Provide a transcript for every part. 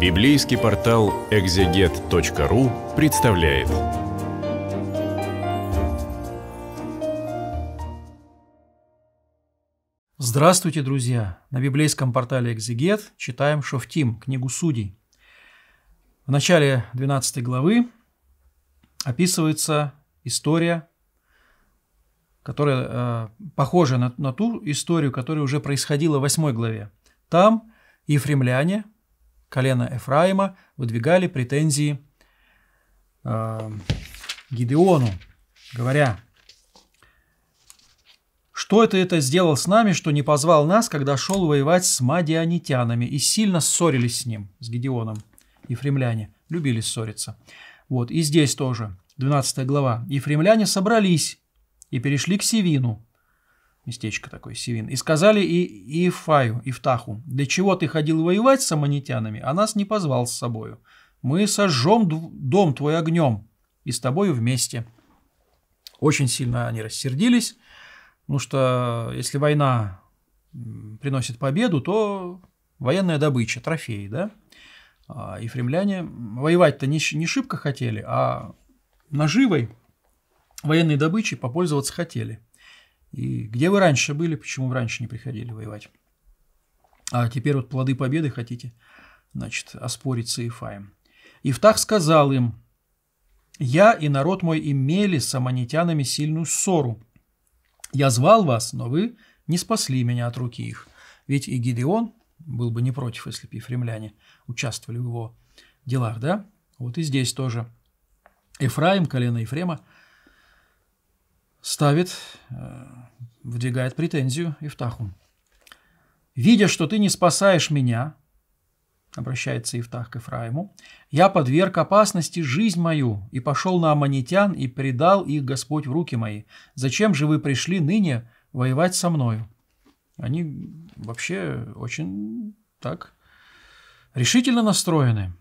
Библейский портал экзегет.ру представляет. Здравствуйте, друзья! На библейском портале Экзегет читаем Шофтим, книгу Судей. В начале 12 главы описывается история, которая э, похожа на, на ту историю, которая уже происходила в 8 главе. Там ефремляне – колена Эфраима выдвигали претензии э, Гидеону, говоря, «Что это это сделал с нами, что не позвал нас, когда шел воевать с мадианитянами?» И сильно ссорились с ним, с Гидеоном. Ефремляне любили ссориться. Вот, и здесь тоже, 12 глава. «Ефремляне собрались и перешли к Севину, местечко такое, Сивин, и сказали и Ифаю, Ифтаху, для чего ты ходил воевать с аманитянами, а нас не позвал с собою. Мы сожжем дом твой огнем и с тобою вместе. Очень сильно они рассердились, потому что если война приносит победу, то военная добыча, трофеи, да? А, и Ефремляне воевать-то не, не шибко хотели, а наживой военной добычей попользоваться хотели – и где вы раньше были, почему вы раньше не приходили воевать? А теперь вот плоды победы хотите, значит, оспорить с Иефаем. Ифтах сказал им, «Я и народ мой имели с аманитянами сильную ссору. Я звал вас, но вы не спасли меня от руки их. Ведь и Гидеон был бы не против, если бы ефремляне участвовали в его делах, да? Вот и здесь тоже. Ефраим, колено Ефрема, ставит, э, выдвигает претензию Ифтаху. «Видя, что ты не спасаешь меня, — обращается Ифтах к Ифраиму, — я подверг опасности жизнь мою и пошел на аммонитян и предал их Господь в руки мои. Зачем же вы пришли ныне воевать со мною?» Они вообще очень так решительно настроены.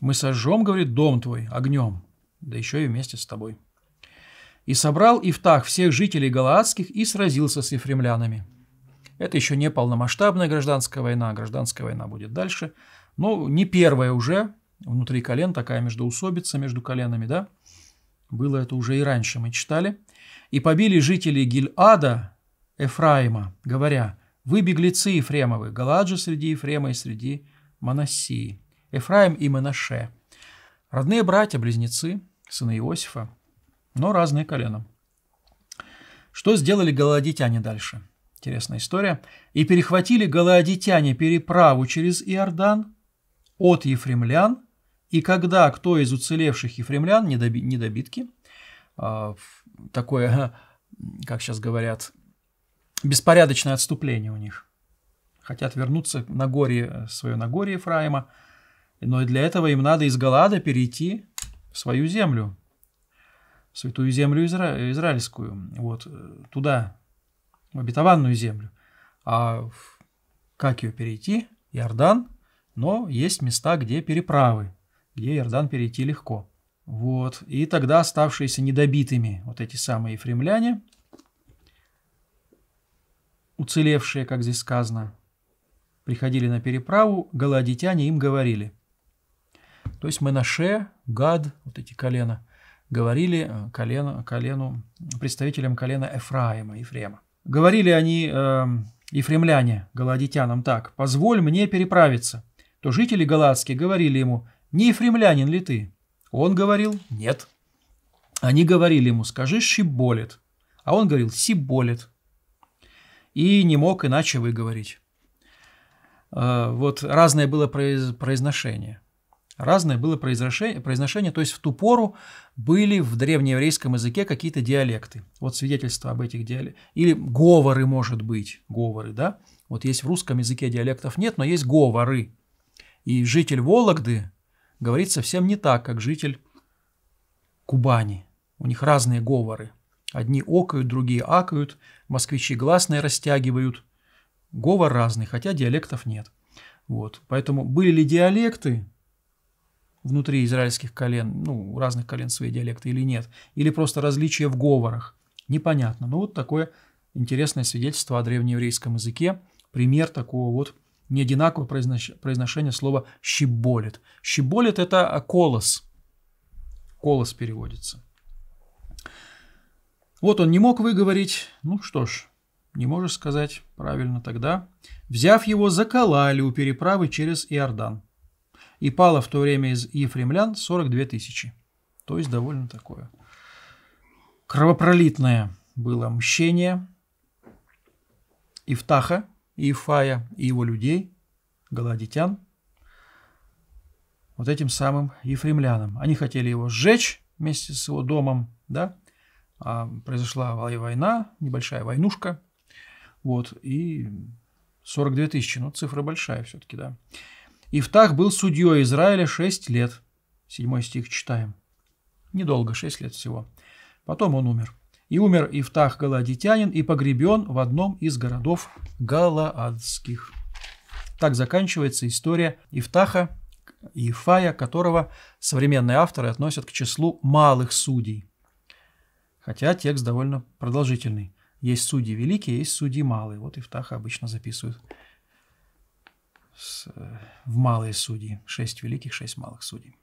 «Мы сожжем, — говорит, — дом твой огнем, да еще и вместе с тобой». И собрал и в Ифтах всех жителей Галаадских и сразился с ефремлянами. Это еще не полномасштабная гражданская война, а гражданская война будет дальше. Но ну, не первая уже, внутри колен, такая междуусобица между коленами, да? Было это уже и раньше, мы читали. «И побили жителей Гиль-Ада Эфраима, говоря, «Вы беглецы Ефремовы, Галаад же среди Ефрема и среди Манасии. Эфраим и Менаше». Родные братья-близнецы, сыны Иосифа, но разные колена. Что сделали голодитяне дальше? Интересная история. И перехватили голодитяне переправу через Иордан от ефремлян, и когда кто из уцелевших ефремлян, недоби, недобитки, э, такое, как сейчас говорят, беспорядочное отступление у них. Хотят вернуться на горе, э, свое на горе Ефраима, но для этого им надо из Галада перейти в свою землю, святую землю изра... израильскую, вот э, туда, в обетованную землю. А как ее перейти? Иордан, но есть места, где переправы, где Иордан перейти легко. Вот. И тогда оставшиеся недобитыми вот эти самые ефремляне, уцелевшие, как здесь сказано, приходили на переправу, голодитяне им говорили. То есть Менаше, Гад, вот эти колена – говорили э, колено, колену, представителям колена Эфраима, Ефрема. Говорили они, э, ефремляне, галадитянам так, «Позволь мне переправиться». То жители галатские говорили ему, «Не ефремлянин ли ты?» Он говорил, «Нет». Они говорили ему, «Скажи «шиболит», а он говорил «сиболит». И не мог иначе выговорить. Э, вот разное было произношение – Разное было произношение, то есть в ту пору были в древнееврейском языке какие-то диалекты. Вот свидетельство об этих диалектах. Или говоры, может быть, говоры, да? Вот есть в русском языке диалектов нет, но есть говоры. И житель Вологды говорит совсем не так, как житель Кубани. У них разные говоры. Одни окают, другие акают, москвичи гласные растягивают. Говор разный, хотя диалектов нет. Вот. Поэтому были ли диалекты, внутри израильских колен, ну, у разных колен свои диалекты или нет, или просто различия в говорах. Непонятно. Но ну, вот такое интересное свидетельство о древнееврейском языке, пример такого вот неодинакового произношения слова «щеболит». «Щеболит» – это колос. Колос переводится. Вот он не мог выговорить, ну что ж, не можешь сказать правильно тогда. Взяв его, заколали у переправы через Иордан и пало в то время из ефремлян 42 тысячи. То есть довольно такое кровопролитное было мщение Ифтаха, и Ифая и его людей, галадитян, вот этим самым ефремлянам. Они хотели его сжечь вместе с его домом, да, а произошла война, небольшая войнушка, вот, и 42 тысячи, ну, цифра большая все-таки, да. Ифтах был судьей Израиля шесть лет. Седьмой стих читаем. Недолго, шесть лет всего. Потом он умер. И умер Ифтах Галаадитянин и погребен в одном из городов Галаадских. Так заканчивается история Ифтаха, Ифая, которого современные авторы относят к числу малых судей. Хотя текст довольно продолжительный. Есть судьи великие, есть судьи малые. Вот Ифтаха обычно записывают с, э, в малые судьи. Шесть великих, шесть малых судей.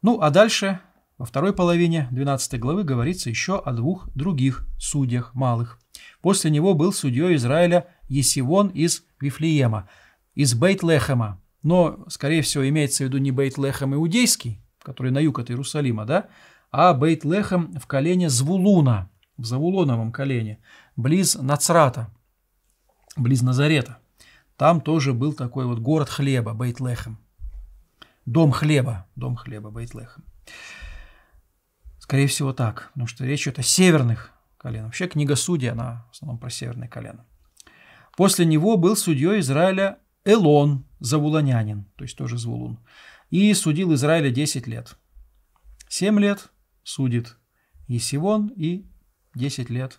Ну, а дальше, во второй половине 12 главы, говорится еще о двух других судьях малых. После него был судьей Израиля Есивон из Вифлеема, из Бейтлехема. Но, скорее всего, имеется в виду не Бейтлехем иудейский, который на юг от Иерусалима, да, а Бейтлехем в колене Звулуна, в Завулоновом колене, близ Нацрата, близ Назарета. Там тоже был такой вот город хлеба, Бейтлехем. Дом хлеба, дом хлеба, Бейтлехем. Скорее всего так, потому что речь идет о северных коленах. Вообще книга судей, она в основном про северные колено. После него был судьей Израиля Элон, завулонянин, то есть тоже звулун, и судил Израиля 10 лет. 7 лет судит Есивон и 10 лет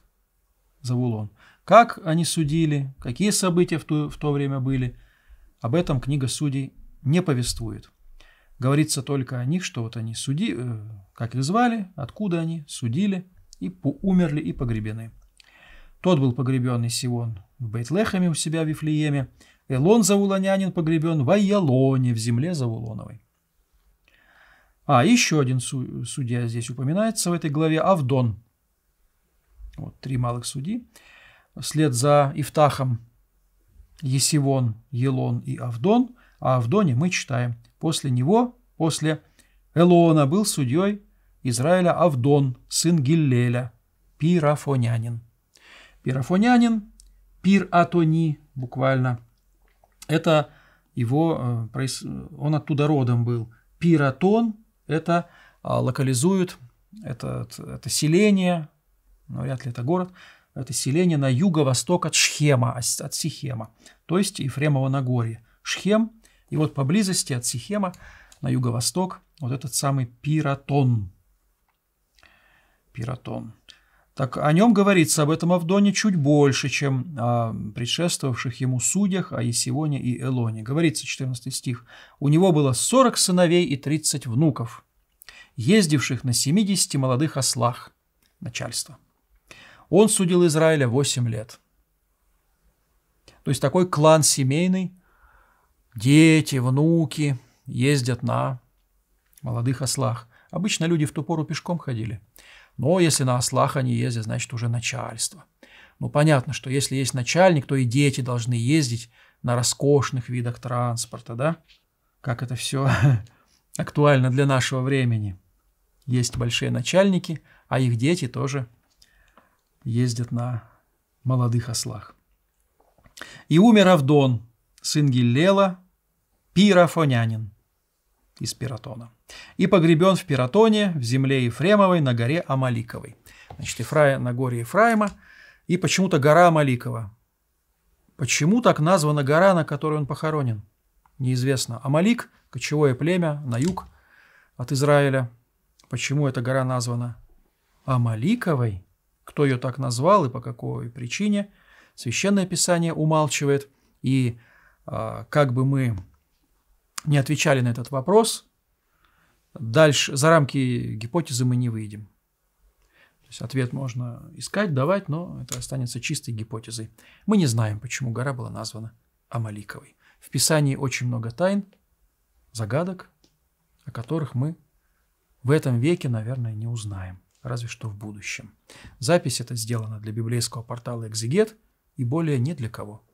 завулон. Как они судили, какие события в то, в то время были, об этом книга судей не повествует. Говорится только о них, что вот они суди, э, как их звали, откуда они, судили, и умерли и погребены. Тот был погребен Сион в Бейтлехеме у себя в Вифлееме, Элон Завулонянин погребен в Айялоне, в земле Завулоновой. А, еще один судья здесь упоминается в этой главе, Авдон. Вот три малых судьи вслед за Ифтахом Есивон, Елон и Авдон, а Авдоне мы читаем. После него, после Элона был судьей Израиля Авдон, сын Гиллеля, пирафонянин. Пирафонянин, пир-атони буквально, это его, э, он оттуда родом был. Пиратон – это а, локализует это, это селение, но ну, вряд ли это город, это селение на юго-восток от Шхема, от Сихема, то есть Ефремово Нагорье. Шхем, и вот поблизости от Сихема на юго-восток вот этот самый Пиратон. Пиратон. Так о нем говорится об этом Авдоне чуть больше, чем о предшествовавших ему судьях о Есионе и Элоне. Говорится, 14 стих, «У него было 40 сыновей и 30 внуков, ездивших на 70 молодых ослах начальства». Он судил Израиля 8 лет. То есть такой клан семейный, дети, внуки ездят на молодых ослах. Обычно люди в ту пору пешком ходили. Но если на ослах они ездят, значит уже начальство. Ну понятно, что если есть начальник, то и дети должны ездить на роскошных видах транспорта, да? Как это все актуально для нашего времени. Есть большие начальники, а их дети тоже ездят на молодых ослах. И умер Авдон, сын Гиллела, пирофонянин из Пиратона, и погребен в Пиратоне, в земле Ефремовой, на горе Амаликовой. Значит, Ефрая на горе Ефраима, и почему-то гора Амаликова. Почему так названа гора, на которой он похоронен? Неизвестно. Амалик – кочевое племя на юг от Израиля. Почему эта гора названа Амаликовой? кто ее так назвал и по какой причине, Священное Писание умалчивает. И а, как бы мы не отвечали на этот вопрос, дальше за рамки гипотезы мы не выйдем. То есть ответ можно искать, давать, но это останется чистой гипотезой. Мы не знаем, почему гора была названа Амаликовой. В Писании очень много тайн, загадок, о которых мы в этом веке, наверное, не узнаем разве что в будущем. Запись эта сделана для библейского портала «Экзегет» и более ни для кого.